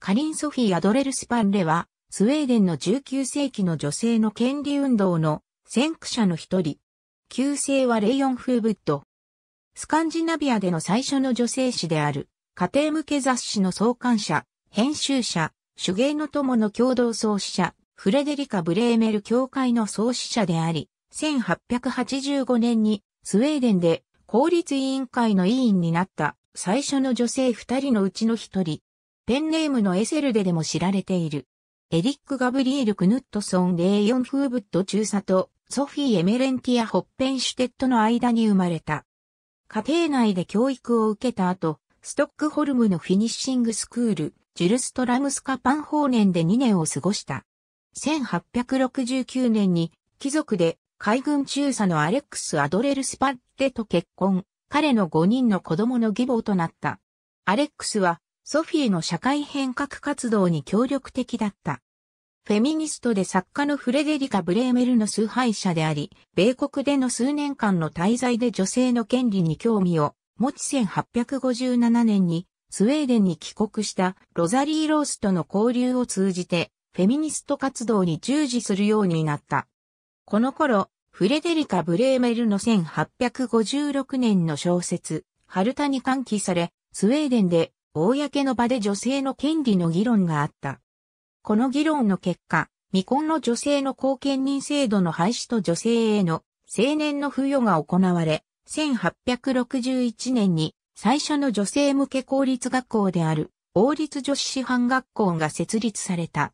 カリン・ソフィー・ア・ドレルスパンレは、スウェーデンの19世紀の女性の権利運動の先駆者の一人。旧姓はレイオン・フーブッド。スカンジナビアでの最初の女性誌である、家庭向け雑誌の創刊者、編集者、手芸の友の共同創始者、フレデリカ・ブレーメル協会の創始者であり、1885年にスウェーデンで公立委員会の委員になった最初の女性二人のうちの一人、ペンネームのエセルででも知られている。エリック・ガブリエル・クヌットソン・レイヨン・フーブット中佐とソフィー・エメレンティア・ホッペンシュテットの間に生まれた。家庭内で教育を受けた後、ストックホルムのフィニッシングスクール、ジュルストラムスカパン方年で2年を過ごした。1869年に貴族で海軍中佐のアレックス・アドレル・スパッテと結婚、彼の5人の子供の義母となった。アレックスはソフィーの社会変革活動に協力的だった。フェミニストで作家のフレデリカ・ブレーメルの崇拝者であり、米国での数年間の滞在で女性の権利に興味を持ち1857年にスウェーデンに帰国したロザリー・ロースとの交流を通じてフェミニスト活動に従事するようになった。この頃、フレデリカ・ブレーメルの1856年の小説、ハルタに歓喜され、スウェーデンで公の場で女性の権利の議論があった。この議論の結果、未婚の女性の後見人制度の廃止と女性への青年の付与が行われ、1861年に最初の女性向け公立学校である王立女子師範学校が設立された。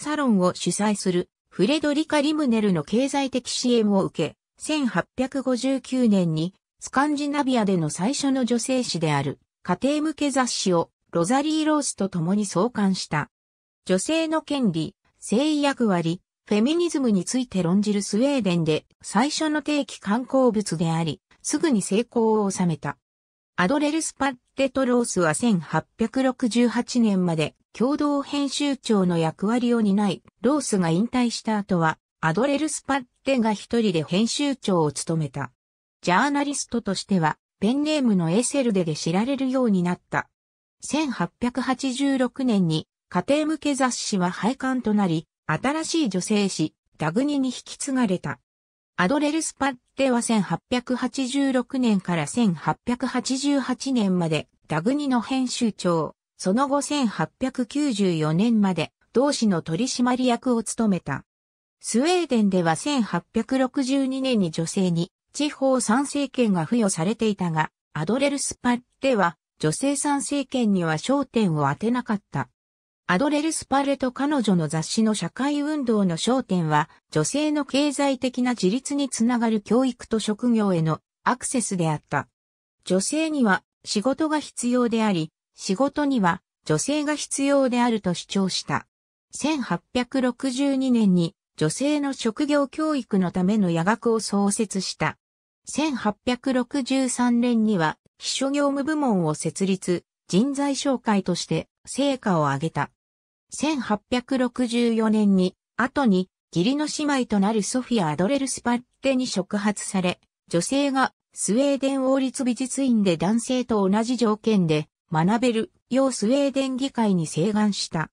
サロンを主催するフレドリカ・リムネルの経済的支援を受け、1859年にスカンジナビアでの最初の女性誌である家庭向け雑誌をロザリー・ロースと共に創刊した。女性の権利、性役割、フェミニズムについて論じるスウェーデンで最初の定期刊行物であり、すぐに成功を収めた。アドレル・スパッテトロースは1868年まで共同編集長の役割を担い、ロースが引退した後は、アドレル・スパッテが一人で編集長を務めた。ジャーナリストとしては、ペンネームのエセルデで知られるようになった。1886年に家庭向け雑誌は廃刊となり、新しい女性誌、ダグニに引き継がれた。アドレルスパッテは1886年から1888年までダグニの編集長、その後1894年まで同志の取締役を務めた。スウェーデンでは1862年に女性に地方参政権が付与されていたが、アドレルスパッレは女性参政権には焦点を当てなかった。アドレルスパレと彼女の雑誌の社会運動の焦点は、女性の経済的な自立につながる教育と職業へのアクセスであった。女性には仕事が必要であり、仕事には女性が必要であると主張した。1862年に女性の職業教育のための野学を創設した。1863年には秘書業務部門を設立、人材紹介として成果を上げた。1864年に、後に義理の姉妹となるソフィア・アドレルスパッテに触発され、女性がスウェーデン王立美術院で男性と同じ条件で学べるようスウェーデン議会に請願した。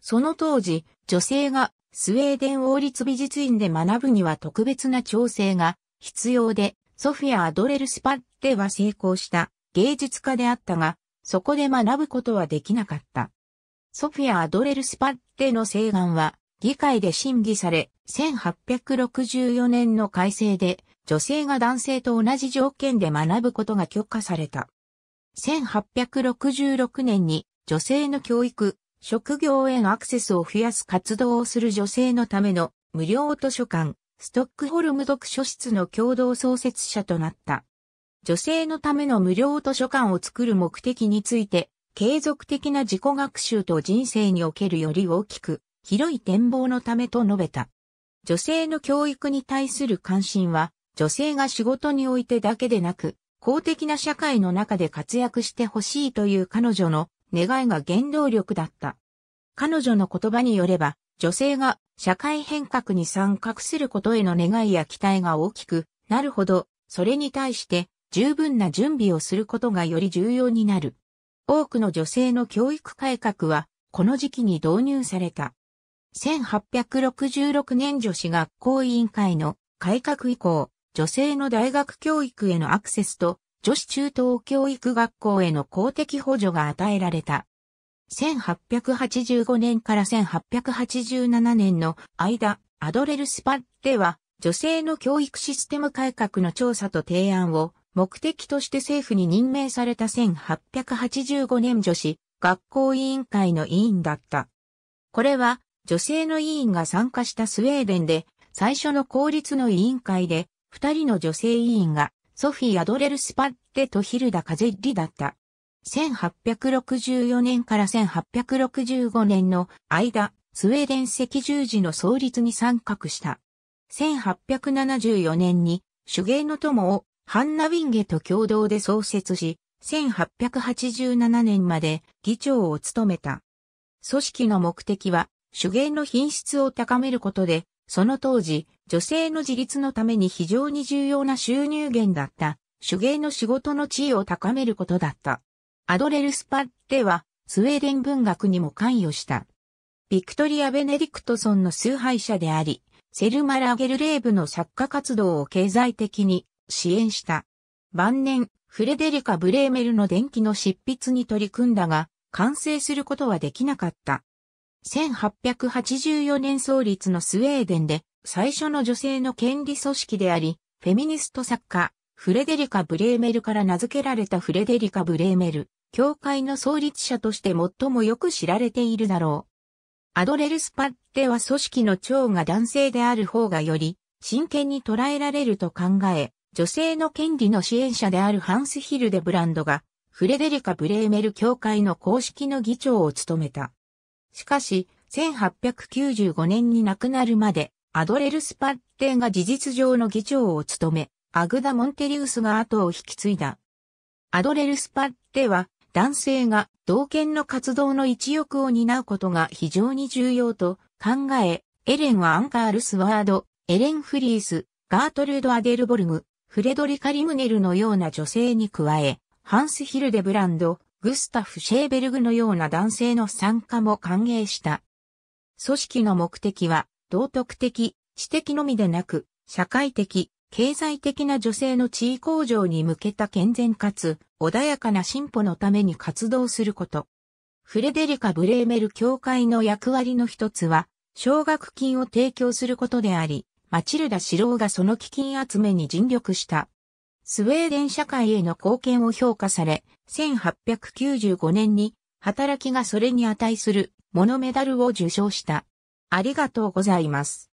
その当時、女性がスウェーデン王立美術院で学ぶには特別な調整が必要で、ソフィア・アドレルスパッテは成功した芸術家であったが、そこで学ぶことはできなかった。ソフィア・アドレルスパッテの請願は、議会で審議され、1864年の改正で、女性が男性と同じ条件で学ぶことが許可された。1866年に、女性の教育、職業へのアクセスを増やす活動をする女性のための無料図書館、ストックホルム読書室の共同創設者となった。女性のための無料図書館を作る目的について、継続的な自己学習と人生におけるより大きく、広い展望のためと述べた。女性の教育に対する関心は、女性が仕事においてだけでなく、公的な社会の中で活躍してほしいという彼女の願いが原動力だった。彼女の言葉によれば、女性が社会変革に参画することへの願いや期待が大きくなるほど、それに対して十分な準備をすることがより重要になる。多くの女性の教育改革は、この時期に導入された。1866年女子学校委員会の改革以降、女性の大学教育へのアクセスと、女子中等教育学校への公的補助が与えられた。1885年から1887年の間、アドレルスパッテは、女性の教育システム改革の調査と提案を目的として政府に任命された1885年女子学校委員会の委員だった。これは女性の委員が参加したスウェーデンで最初の公立の委員会で二人の女性委員がソフィー・アドレル・スパッテとヒルダ・カゼッリだった。1864年から1865年の間、スウェーデン赤十字の創立に参画した。1874年に手芸の友をハンナ・ウィンゲと共同で創設し、1887年まで議長を務めた。組織の目的は手芸の品質を高めることで、その当時、女性の自立のために非常に重要な収入源だった手芸の仕事の地位を高めることだった。アドレルスパッテは、スウェーデン文学にも関与した。ビクトリア・ベネディクトソンの崇拝者であり、セルマ・ラゲルレーブの作家活動を経済的に支援した。晩年、フレデリカ・ブレーメルの伝記の執筆に取り組んだが、完成することはできなかった。1884年創立のスウェーデンで最初の女性の権利組織であり、フェミニスト作家、フレデリカ・ブレーメルから名付けられたフレデリカ・ブレーメル教会の創立者として最もよく知られているだろう。アドレルスパッテは組織の長が男性である方がより真剣に捉えられると考え、女性の権利の支援者であるハンスヒルデブランドがフレデリカ・ブレーメル教会の公式の議長を務めた。しかし、1895年に亡くなるまで、アドレルスパッテが事実上の議長を務め、アグダ・モンテリウスが後を引き継いだ。アドレルスパッテは、男性が同権の活動の一翼を担うことが非常に重要と考え、エレンはアンカールスワード、エレン・フリース、ガートルード・アデルボルグ、フレドリカ・リムネルのような女性に加え、ハンス・ヒルデブランド、グスタフ・シェーベルグのような男性の参加も歓迎した。組織の目的は、道徳的、知的のみでなく、社会的、経済的な女性の地位向上に向けた健全かつ穏やかな進歩のために活動すること。フレデリカ・ブレーメル協会の役割の一つは、奨学金を提供することであり、マチルダ・シローがその基金集めに尽力した。スウェーデン社会への貢献を評価され、1895年に働きがそれに値するモノメダルを受賞した。ありがとうございます。